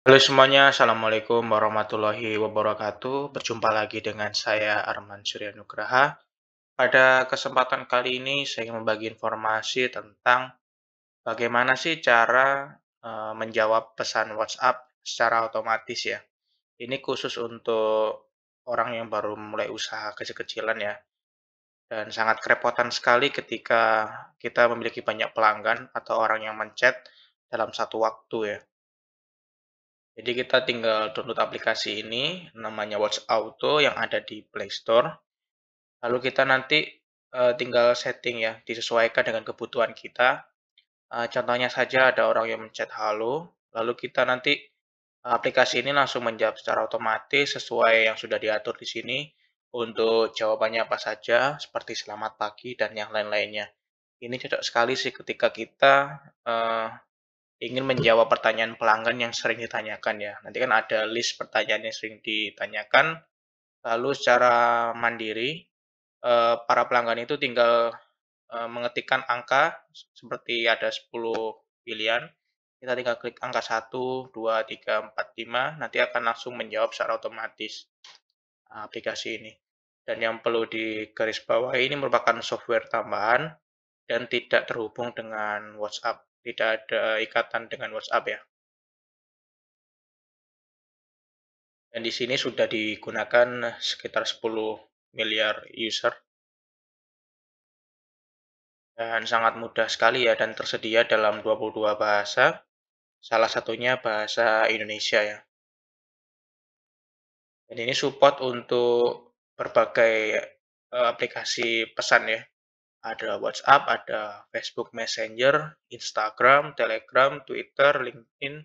Halo semuanya, Assalamualaikum warahmatullahi wabarakatuh. Berjumpa lagi dengan saya Arman Surya Nugraha. Pada kesempatan kali ini saya ingin membagi informasi tentang bagaimana sih cara eh, menjawab pesan WhatsApp secara otomatis ya. Ini khusus untuk orang yang baru mulai usaha kecil-kecilan ya. Dan sangat kerepotan sekali ketika kita memiliki banyak pelanggan atau orang yang mencet dalam satu waktu ya jadi kita tinggal download aplikasi ini, namanya Watch Auto yang ada di Play Store. Lalu kita nanti uh, tinggal setting ya, disesuaikan dengan kebutuhan kita. Uh, contohnya saja ada orang yang mencet halo, lalu kita nanti uh, aplikasi ini langsung menjawab secara otomatis sesuai yang sudah diatur di sini untuk jawabannya apa saja, seperti selamat pagi dan yang lain-lainnya. Ini cocok sekali sih ketika kita uh, ingin menjawab pertanyaan pelanggan yang sering ditanyakan ya. Nanti kan ada list pertanyaan yang sering ditanyakan. Lalu secara mandiri eh, para pelanggan itu tinggal eh, mengetikkan angka seperti ada 10 pilihan. Kita tinggal klik angka 1, 2, 3, 4, 5. Nanti akan langsung menjawab secara otomatis eh, aplikasi ini. Dan yang perlu bawah ini merupakan software tambahan dan tidak terhubung dengan WhatsApp tidak ada ikatan dengan WhatsApp ya. Dan di sini sudah digunakan sekitar 10 miliar user. Dan sangat mudah sekali ya dan tersedia dalam 22 bahasa. Salah satunya bahasa Indonesia ya. Dan ini support untuk berbagai eh, aplikasi pesan ya ada WhatsApp, ada Facebook Messenger, Instagram, Telegram, Twitter, LinkedIn,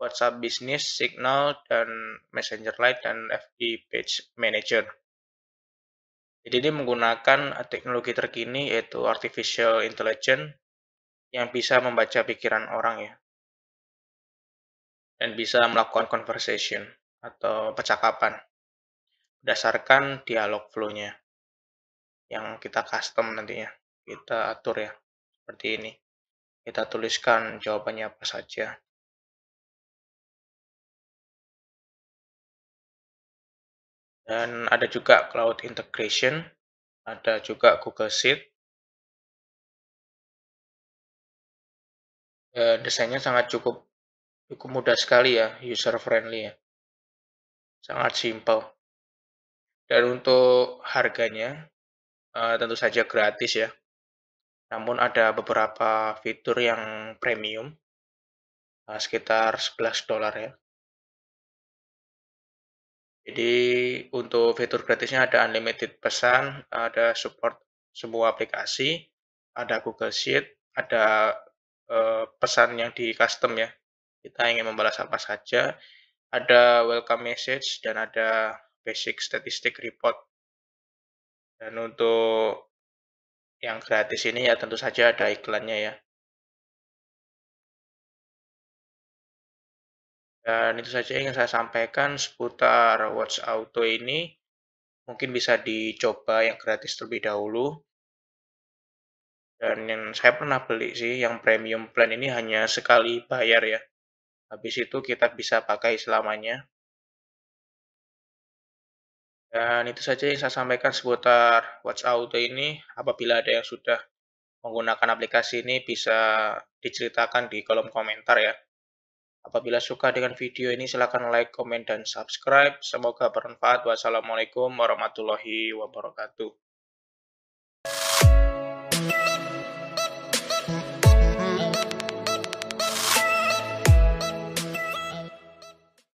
WhatsApp Business, Signal, dan Messenger Lite dan FB Page Manager. Jadi ini menggunakan teknologi terkini yaitu artificial intelligence yang bisa membaca pikiran orang ya. Dan bisa melakukan conversation atau percakapan berdasarkan dialog flow-nya yang kita custom nantinya kita atur ya seperti ini kita tuliskan jawabannya apa saja dan ada juga cloud integration ada juga Google Sheet dan eh, desainnya sangat cukup cukup mudah sekali ya user friendly ya sangat simple dan untuk harganya Eh, tentu saja gratis ya. Namun ada beberapa fitur yang premium, uh, sekitar 11 dolar ya. Jadi untuk fitur gratisnya ada unlimited pesan, ada support semua aplikasi, ada Google Sheet, ada uh, pesan yang di custom ya. Kita ingin membalas apa saja, ada welcome message dan ada basic statistic report dan untuk yang gratis ini ya tentu saja ada iklannya ya. Dan itu saja yang saya sampaikan seputar Watch Auto ini. Mungkin bisa dicoba yang gratis terlebih dahulu. Dan yang saya pernah beli sih, yang premium plan ini hanya sekali bayar ya. Habis itu kita bisa pakai selamanya. Dan itu saja yang saya sampaikan seputar Watch Auto ini. Apabila ada yang sudah menggunakan aplikasi ini bisa diceritakan di kolom komentar ya. Apabila suka dengan video ini silahkan like, comment, dan subscribe. Semoga bermanfaat. Wassalamualaikum warahmatullahi wabarakatuh.